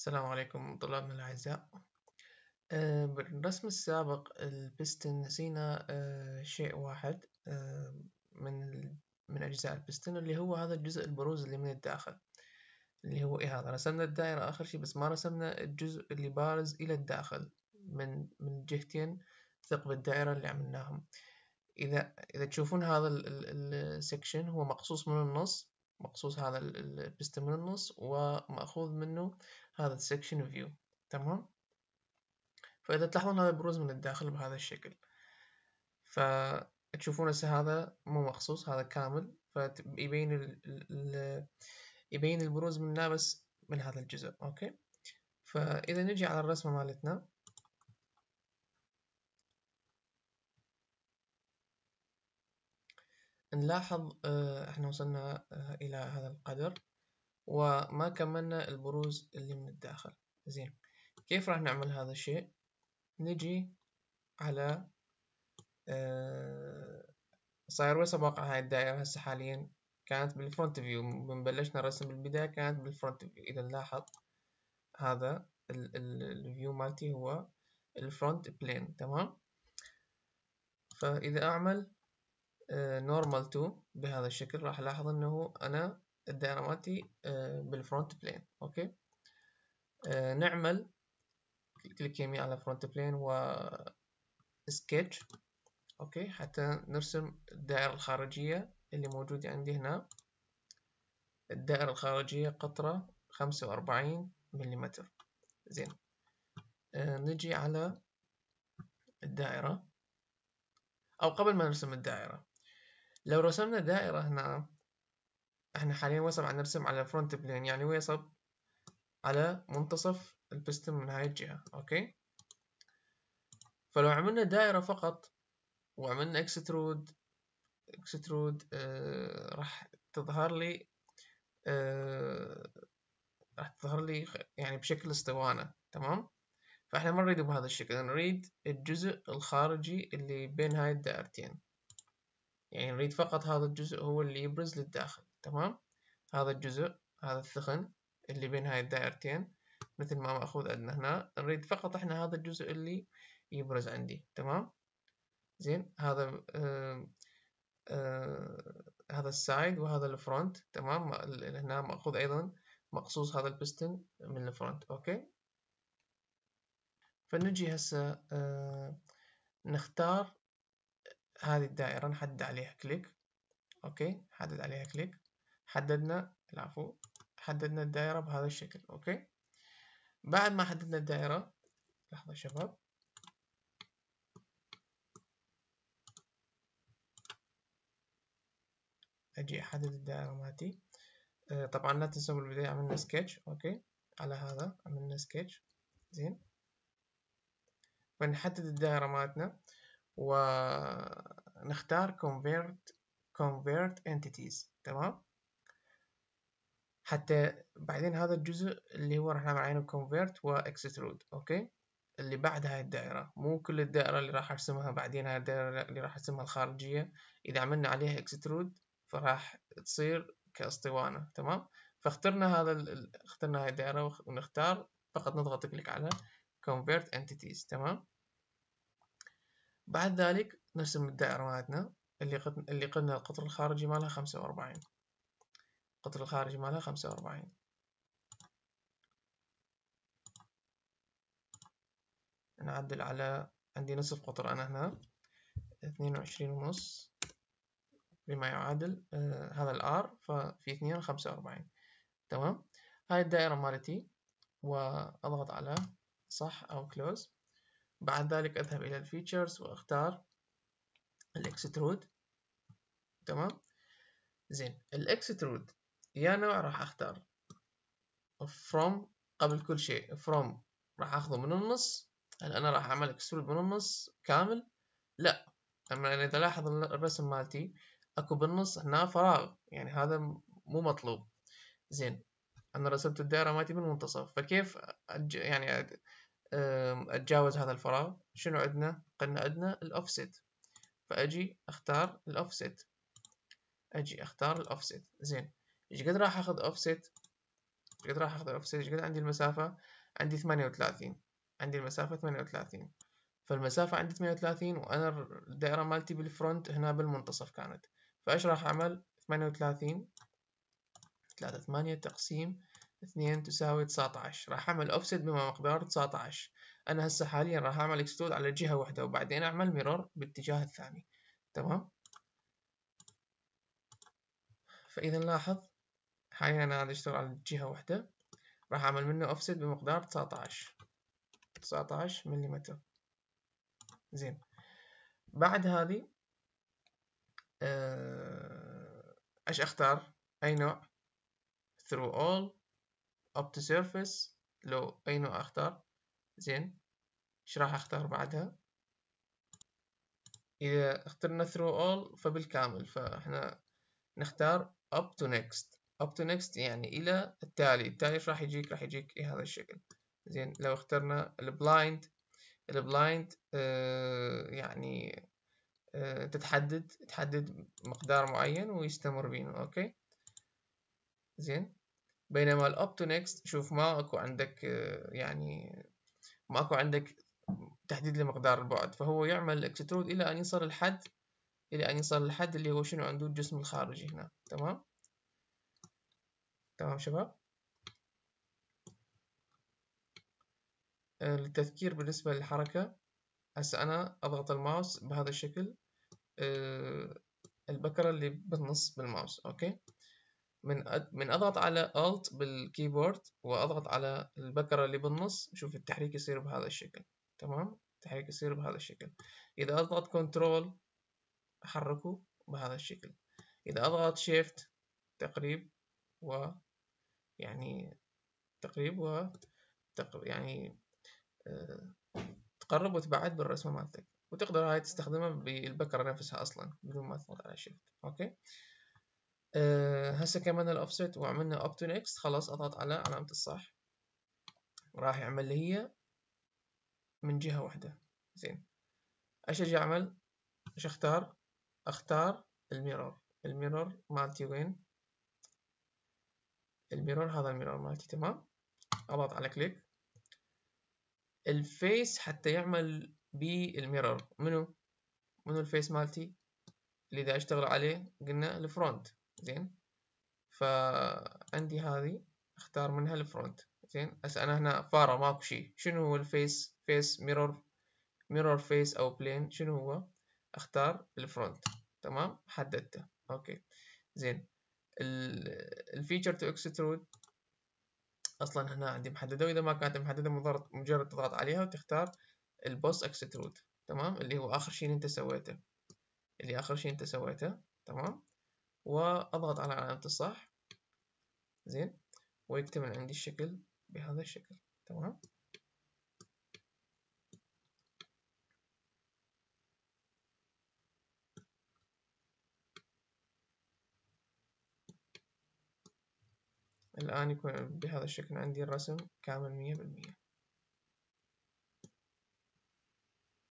السلام عليكم طلابنا الأعزاء آه، بالرسم السابق البستن نسينا آه، شيء واحد آه، من من أجزاء البستن اللي هو هذا الجزء البروز اللي من الداخل اللي هو إيه هذا رسمنا الدائرة آخر شيء بس ما رسمنا الجزء اللي بارز إلى الداخل من من جهتين ثقب الدائرة اللي عملناهم إذا إذا تشوفون هذا السكشن هو مقصوص من النص مقصوص هذا البستن من النص ومأخوذ منه هذا السكشن فيو تمام فإذا تلاحظون هذا بروز من الداخل بهذا الشكل فتشوفون هسه هذا مو مخصوص هذا كامل فيبين ال... يبين البروز من بس من هذا الجزء أوكي فإذا نجي على الرسمة مالتنا نلاحظ آه، احنا وصلنا آه، الى هذا القدر وما كملنا البروز اللي من الداخل زين كيف راح نعمل هذا الشيء نجي على آه، صاير وين سباقة هاي الدائرة هسه حاليا كانت بالفرونت فيو من بلشنا الرسم بالبداية كانت بالفرونت فيو إذا نلاحظ هذا الفيو مالتي هو الفرونت بلين تمام فإذا أعمل نورمال آه، تو بهذا الشكل راح ألاحظ أنه أنا الديناماتي آه، بالفرونت بلين اوكي آه، نعمل كليك يمين على فرونت بلين و سكتش اوكي حتى نرسم الدائرة الخارجية اللي موجودة عندي هنا الدائرة الخارجية قطرة خمسة وأربعين مليمتر زين آه، نجي على الدائرة أو قبل ما نرسم الدائرة لو رسمنا دائرة هنا احنا حاليا وصب على نرسم على فرونت بلين يعني وصب على منتصف البستم من هاي الجهة اوكي فلو عملنا دائرة فقط وعملنا اكسترود اكسترود آه راح تظهر لي آه راح تظهر لي يعني بشكل اسطوانة تمام فاحنا ما نريده بهذا الشكل نريد الجزء الخارجي اللي بين هاي الدائرتين يعني نريد فقط هذا الجزء هو اللي يبرز للداخل تمام هذا الجزء هذا الثخن اللي بين هاي الدائرتين مثل ما مأخوذ عندنا هنا نريد فقط احنا هذا الجزء اللي يبرز عندي تمام زين هذا آه آه هذا السايد وهذا الفرونت تمام هنا مأخوذ أيضا مقصوص هذا البستن من الفرونت أوكي فنجي هسه آه نختار هذه الدائرة نحدد عليها كليك اوكي حدد عليها كليك حددنا العفو حددنا الدائرة بهذا الشكل اوكي بعد ما حددنا الدائرة لحظة شباب اجي احدد الدائرة مالتي آه، طبعا لا تنسوا بالبداية عملنا سكتش اوكي على هذا عملنا سكتش زين فنحدد الدائرة مالتنا ونختار convert convert entities تمام حتى بعدين هذا الجزء اللي هو راح نعمل عينه convert extrude اوكي اللي بعد هاي الدائرة مو كل الدائرة اللي راح ارسمها بعدين هاي الدائرة اللي راح ارسمها الخارجية اذا عملنا عليها extrude فراح تصير كاسطوانة تمام فاخترنا هذا ال... اخترنا هاي الدائرة ونختار فقط نضغط كليك على convert entities تمام بعد ذلك نرسم الدائرة مالتنا اللي قلنا اللي قلنا القطر الخارجي مالها خمسة وأربعين القطر الخارجي مالها خمسة وأربعين نعدل على عندي نصف قطر أنا هنا اثنين وعشرين ونص بما يعادل آه هذا R ففي اثنين وخمسة وأربعين تمام هاي الدائرة مالتي وأضغط على صح أو كلوز بعد ذلك أذهب إلى الفيتشرز وأختار الإكسترود تمام زين الإكسترود يا نوع راح أختار from قبل كل شيء from راح أخذه من النص هل أنا راح أعمل إكسترود من النص كامل لا أما إذا لاحظ الرسم مالتي أكو بالنص هنا فراغ يعني هذا مو مطلوب زين أنا رسمت الدائرة مالتي بالمنتصف فكيف يعني أتجاوز هذا الفراغ شنو عندنا؟ قلنا عندنا الأوفست فأجي أختار الأوفست أجي أختار الأوفست زين إيش قد راح أخذ أوفست؟ إيش قد راح أخذ أوفست؟ إيش قد عندي المسافة؟ عندي 38 عندي المسافة 38 فالمسافة عندي 38 وأنا الدائرة مالتي بالفرونت هنا بالمنتصف كانت فإيش راح أعمل؟ 38 3 8 تقسيم اثنين تساوي تسعة عشر راح أعمل أوفسيت بما مقدار تسعة عشر أنا هسه حاليا راح أعمل اكسترود على جهة واحدة وبعدين أعمل ميرور بالاتجاه الثاني تمام فإذا لاحظ حاليا أنا أشتغل على جهة واحدة راح أعمل منه أوفسيت بمقدار تسعة عشر تسعة عشر مليمتر زين بعد هذه ايش آه، اختار اي نوع through all up to surface لو أي نوع أختار زين إيش راح أختار بعدها إذا اخترنا through all فبالكامل فإحنا نختار up to next up to next يعني إلى التالي التالي إيش راح يجيك راح يجيك إيه هذا الشكل زين لو اخترنا البلايند البلايند آه يعني آه تتحدد تحدد مقدار معين ويستمر بينه أوكي زين بينما الاب تو نيكست شوف ما اكو عندك يعني ما اكو عندك تحديد لمقدار البعد فهو يعمل الاكسترود الى ان يصل الحد الى ان يصل الحد اللي هو شنو عنده الجسم الخارجي هنا تمام تمام شباب للتذكير بالنسبة للحركة هسه أنا أضغط الماوس بهذا الشكل آه، البكرة اللي بالنص بالماوس أوكي من أد... من اضغط على Alt بالكيبورد واضغط على البكرة اللي بالنص شوف التحريك يصير بهذا الشكل تمام التحريك يصير بهذا الشكل اذا اضغط كنترول احركه بهذا الشكل اذا اضغط شيفت تقريب و يعني تقريب و يعني آه، تقرب وتبعد بالرسمة مالتك وتقدر هاي تستخدمها بالبكرة نفسها أصلا بدون ما تضغط على Shift أوكي آه، هسه كمان الاوفست وعملنا اب تو نيكست خلاص اضغط على علامة الصح راح يعمل لي هي من جهة واحدة زين ايش اجي اعمل ايش اختار اختار الميرور الميرور مالتي وين الميرور هذا الميرور مالتي تمام اضغط على كليك الفيس حتى يعمل بالميرور منو منو الفيس مالتي اللي اذا اشتغل عليه قلنا الفرونت زين فعندي هذه اختار منها الفرونت زين هسه انا هنا فارة ماكو شي شنو هو الفيس فيس ميرور ميرور فيس او بلين شنو هو اختار الفرونت تمام حددته اوكي زين الفيتشر تو اكسترود اصلا هنا عندي محدده واذا ما كانت محدده مجرد مجرد تضغط عليها وتختار البوس اكسترود تمام اللي هو اخر شيء انت سويته اللي اخر شيء انت سويته تمام وأضغط على علامة الصح زين ويكتمل عندي الشكل بهذا الشكل تمام الآن يكون بهذا الشكل عندي الرسم كامل مية بالمية